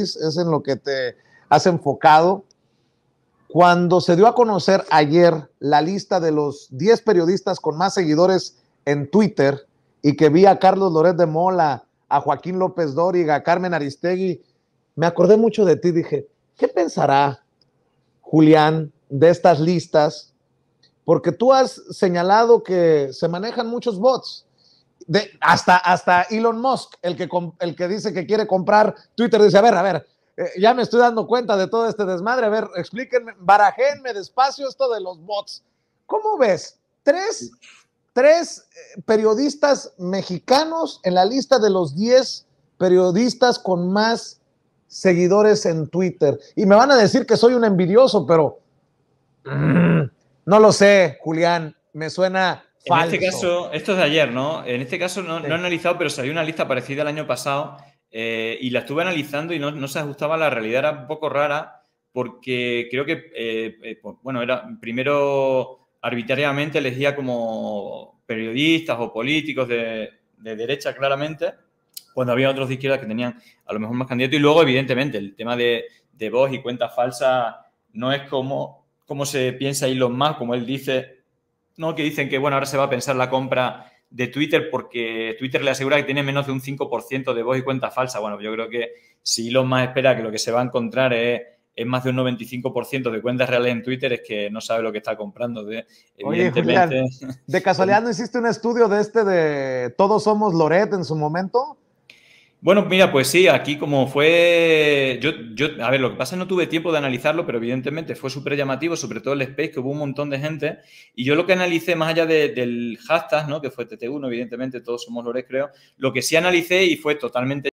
es en lo que te has enfocado. Cuando se dio a conocer ayer la lista de los 10 periodistas con más seguidores en Twitter y que vi a Carlos Loret de Mola, a Joaquín López Dóriga, a Carmen Aristegui, me acordé mucho de ti, dije, ¿qué pensará Julián de estas listas? Porque tú has señalado que se manejan muchos bots hasta, hasta Elon Musk, el que, el que dice que quiere comprar Twitter, dice, a ver, a ver, eh, ya me estoy dando cuenta de todo este desmadre, a ver, explíquenme, barajéenme despacio esto de los bots. ¿Cómo ves? Tres, eh, periodistas mexicanos en la lista de los 10 periodistas con más seguidores en Twitter. Y me van a decir que soy un envidioso, pero... Mm, no lo sé, Julián, me suena en este caso, esto es de ayer, ¿no? En este caso no, he analizado, pero salió una lista parecida al año pasado eh, y la estuve analizando y no, se ajustaba a la realidad, era un poco rara porque creo que, eh, eh, pues, bueno, era primero arbitrariamente elegía como periodistas o políticos de, derecha claramente, cuando había otros de izquierda que tenían a lo mejor más candidatos y luego, evidentemente, el tema de, voz y cuenta falsa no es como, como se piensa los más, como él dice ¿no? que dicen que bueno, ahora se va a pensar la compra de Twitter porque Twitter le asegura que tiene menos de un 5% de voz y cuenta falsa. Bueno, yo creo que si lo más espera que lo que se va a encontrar es, más de un 95% de cuentas reales en Twitter, es que no sabe lo que está comprando. ¿eh? De, ¿de casualidad no hiciste un estudio de este de Todos somos Loret en su momento? Bueno, mira, pues sí, aquí como fue. Yo, yo, a ver, lo que pasa es que no tuve tiempo de analizarlo, pero evidentemente fue súper llamativo, sobre todo el space, que hubo un montón de gente. Y yo lo que analicé, más allá del hashtag, ¿no? Que fue TT1, evidentemente, todos somos lores, creo. Lo que sí analicé y fue totalmente